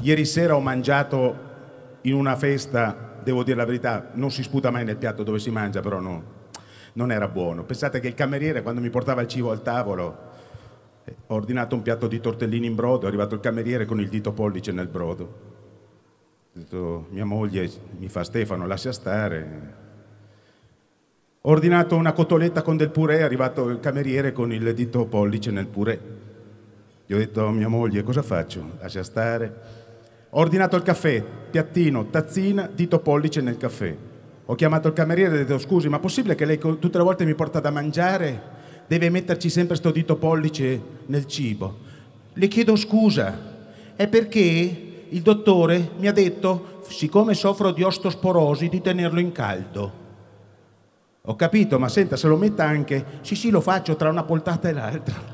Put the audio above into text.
Ieri sera ho mangiato in una festa, devo dire la verità, non si sputa mai nel piatto dove si mangia, però no, non era buono. Pensate che il cameriere quando mi portava il cibo al tavolo, eh, ho ordinato un piatto di tortellini in brodo, è arrivato il cameriere con il dito pollice nel brodo. Ho detto, mia moglie mi fa Stefano, lascia stare. Ho ordinato una cotoletta con del purè, è arrivato il cameriere con il dito pollice nel purè. Gli ho detto, a mia moglie, cosa faccio? Lascia stare. Ho ordinato il caffè, piattino, tazzina, dito pollice nel caffè. Ho chiamato il cameriere e ho detto scusi, ma è possibile che lei tutte le volte mi porta da mangiare? Deve metterci sempre sto dito pollice nel cibo. Le chiedo scusa, è perché il dottore mi ha detto, siccome soffro di ostosporosi, di tenerlo in caldo. Ho capito, ma senta, se lo metta anche, sì sì lo faccio tra una poltata e l'altra.